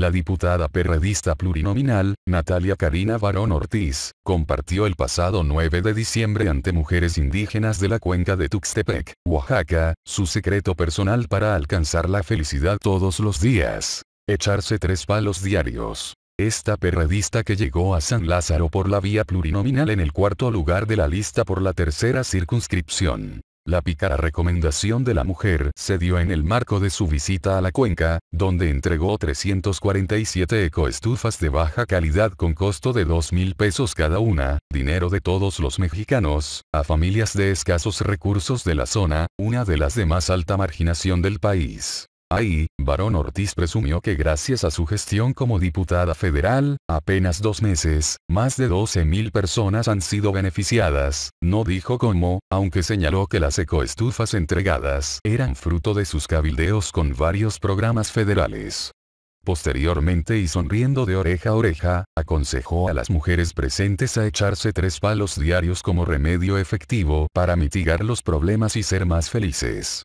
La diputada perredista plurinominal, Natalia Karina Barón Ortiz, compartió el pasado 9 de diciembre ante mujeres indígenas de la cuenca de Tuxtepec, Oaxaca, su secreto personal para alcanzar la felicidad todos los días. Echarse tres palos diarios. Esta perredista que llegó a San Lázaro por la vía plurinominal en el cuarto lugar de la lista por la tercera circunscripción. La pícara recomendación de la mujer se dio en el marco de su visita a la cuenca, donde entregó 347 ecoestufas de baja calidad con costo de 2 mil pesos cada una, dinero de todos los mexicanos, a familias de escasos recursos de la zona, una de las de más alta marginación del país. Ahí, Barón Ortiz presumió que gracias a su gestión como diputada federal, apenas dos meses, más de 12.000 personas han sido beneficiadas, no dijo cómo, aunque señaló que las ecoestufas entregadas eran fruto de sus cabildeos con varios programas federales. Posteriormente y sonriendo de oreja a oreja, aconsejó a las mujeres presentes a echarse tres palos diarios como remedio efectivo para mitigar los problemas y ser más felices.